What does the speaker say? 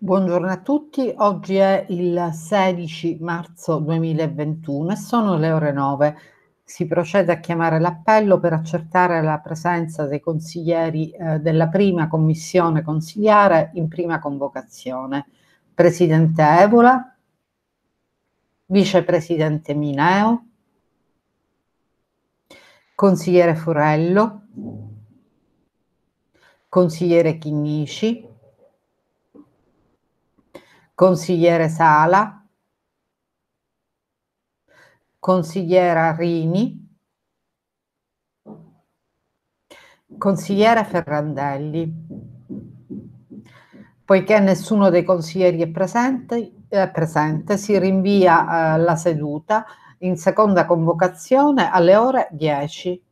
Buongiorno a tutti, oggi è il 16 marzo 2021 e sono le ore 9. Si procede a chiamare l'appello per accertare la presenza dei consiglieri eh, della prima commissione consigliare in prima convocazione. Presidente Evola, vicepresidente Mineo, consigliere Forello, consigliere Chinnici, consigliere Sala, consigliera Rini, consigliere Ferrandelli. Poiché nessuno dei consiglieri è presente, è eh, presente si rinvia eh, la seduta in seconda convocazione alle ore 10.